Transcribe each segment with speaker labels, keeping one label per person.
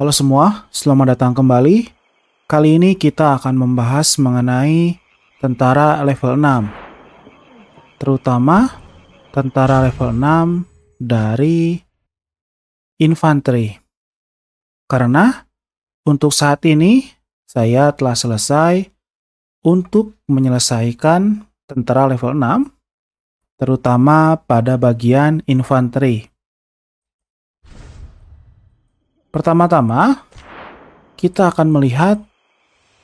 Speaker 1: Halo semua, selamat datang kembali. Kali ini kita akan membahas mengenai tentara level 6. Terutama tentara level 6 dari infanteri. Karena untuk saat ini saya telah selesai untuk menyelesaikan tentara level 6 terutama pada bagian infanteri. Pertama-tama, kita akan melihat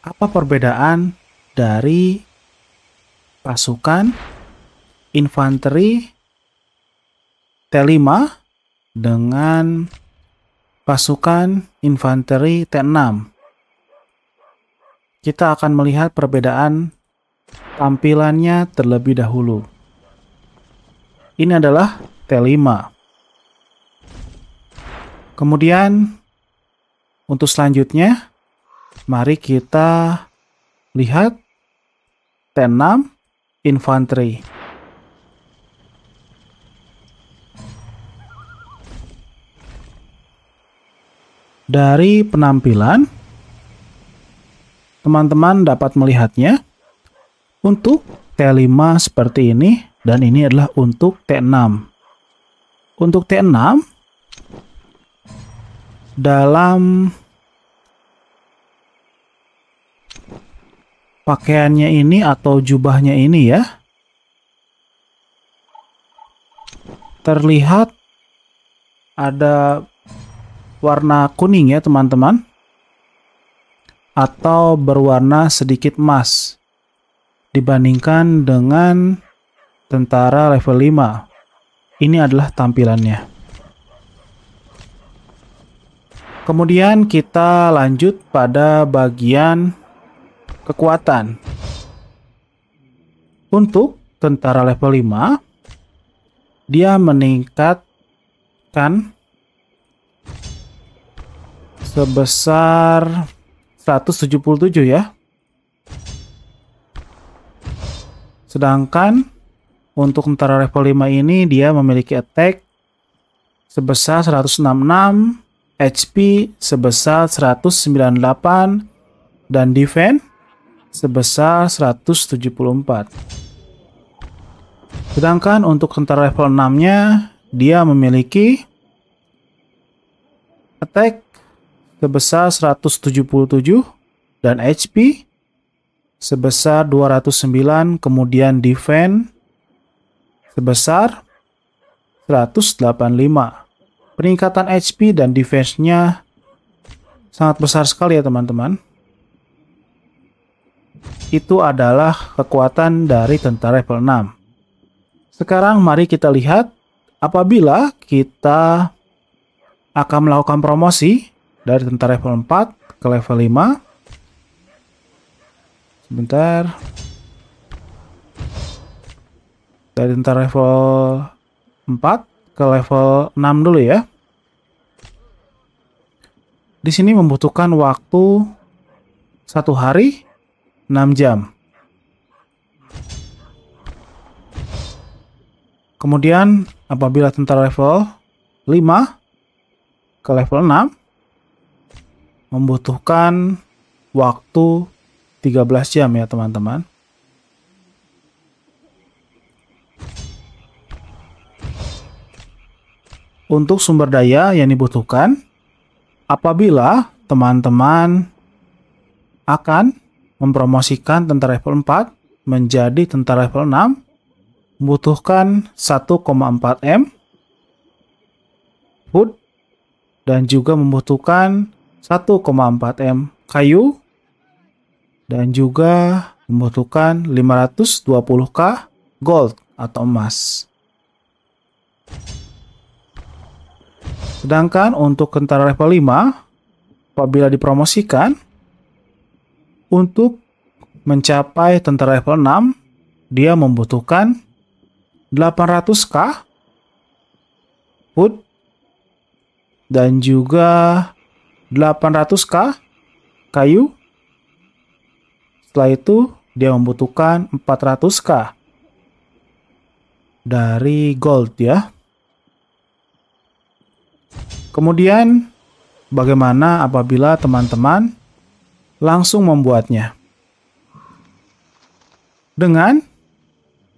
Speaker 1: apa perbedaan dari pasukan, infanteri, T5 dengan pasukan infanteri T6. Kita akan melihat perbedaan tampilannya terlebih dahulu. Ini adalah T5. Kemudian untuk selanjutnya, mari kita lihat T6 Infanteri. Dari penampilan, teman-teman dapat melihatnya untuk T5 seperti ini dan ini adalah untuk T6. Untuk T6 dalam pakaiannya ini atau jubahnya ini ya terlihat ada warna kuning ya teman-teman atau berwarna sedikit emas dibandingkan dengan tentara level 5. Ini adalah tampilannya. Kemudian kita lanjut pada bagian kekuatan. Untuk tentara level 5, dia meningkatkan sebesar 177 ya. Sedangkan untuk tentara level 5 ini dia memiliki attack sebesar 166 HP sebesar 198 dan defense sebesar 174. Sedangkan untuk tentara level 6-nya dia memiliki attack sebesar 177 dan HP sebesar 209 kemudian defense sebesar 185. Peningkatan HP dan defense-nya sangat besar sekali ya teman-teman. Itu adalah kekuatan dari tentara level 6. Sekarang mari kita lihat apabila kita akan melakukan promosi dari tentara level 4 ke level 5. Sebentar. Dari tentara level 4 ke level 6 dulu ya. Di sini membutuhkan waktu satu hari 6 jam. Kemudian apabila tentara level 5 ke level 6 membutuhkan waktu 13 jam ya teman-teman. untuk sumber daya yang dibutuhkan apabila teman-teman akan mempromosikan tentara level 4 menjadi tentara level 6 membutuhkan 1,4 M wood dan juga membutuhkan 1,4 M kayu dan juga membutuhkan 520k gold atau emas. Sedangkan untuk kentara level 5, apabila dipromosikan, untuk mencapai tentara level 6, dia membutuhkan 800k food dan juga 800k kayu. Setelah itu dia membutuhkan 400k dari gold ya. Kemudian, bagaimana apabila teman-teman langsung membuatnya? Dengan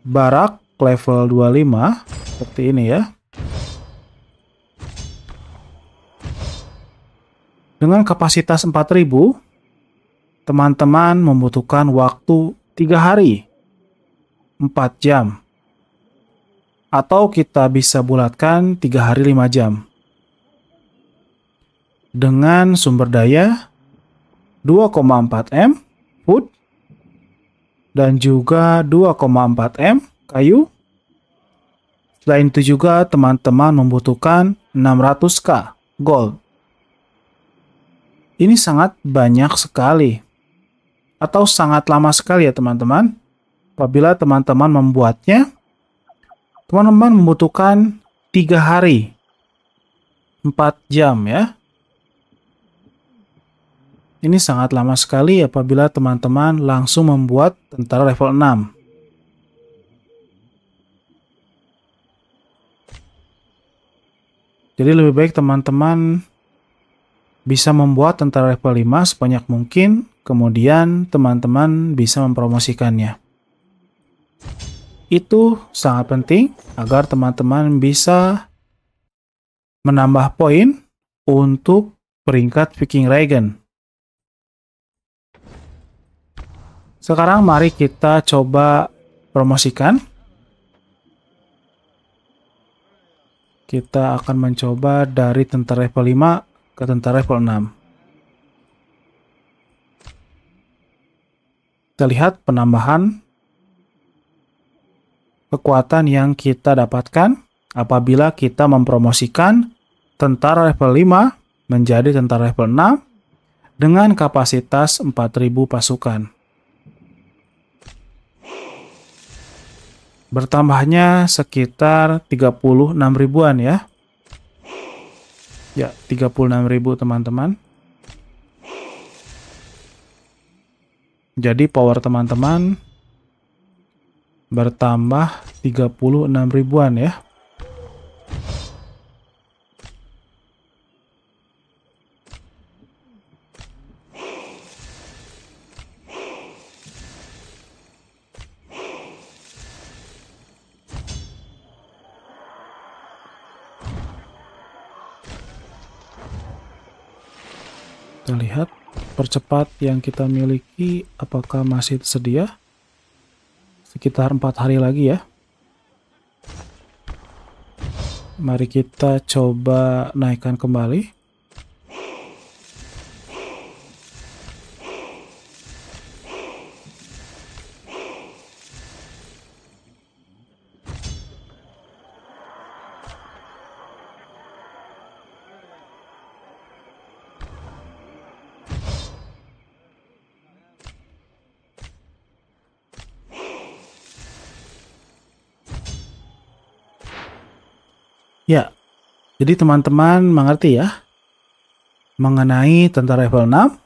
Speaker 1: barak level 25 seperti ini ya. Dengan kapasitas 4000, teman-teman membutuhkan waktu 3 hari, 4 jam. Atau kita bisa bulatkan 3 hari 5 jam dengan sumber daya 2,4 M wood dan juga 2,4 M kayu. Selain itu juga teman-teman membutuhkan 600K gold. Ini sangat banyak sekali atau sangat lama sekali ya teman-teman. Apabila teman-teman membuatnya, teman-teman membutuhkan 3 hari, 4 jam ya, ini sangat lama sekali apabila teman-teman langsung membuat tentara level 6. Jadi lebih baik teman-teman bisa membuat tentara level 5 sebanyak mungkin, kemudian teman-teman bisa mempromosikannya. Itu sangat penting agar teman-teman bisa menambah poin untuk peringkat Viking Regen. Sekarang mari kita coba promosikan. Kita akan mencoba dari tentara level 5 ke tentara level 6. Kita lihat penambahan kekuatan yang kita dapatkan apabila kita mempromosikan tentara level 5 menjadi tentara level 6 dengan kapasitas 4000 pasukan. Bertambahnya sekitar 36 ribuan ya. Ya, 36 ribu teman-teman. Jadi power teman-teman bertambah 36 ribuan ya. Kita lihat percepat yang kita miliki apakah masih tersedia? Sekitar empat hari lagi ya. Mari kita coba naikkan kembali. Ya, jadi teman-teman mengerti ya mengenai tentara level 6,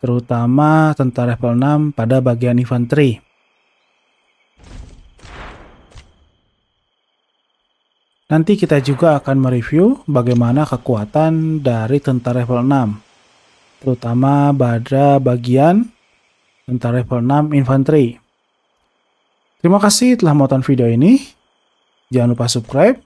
Speaker 1: terutama tentara level 6 pada bagian infanteri. Nanti kita juga akan mereview bagaimana kekuatan dari tentara level 6, terutama pada bagian tentara level 6 infanteri. Terima kasih telah menonton video ini. Jangan lupa subscribe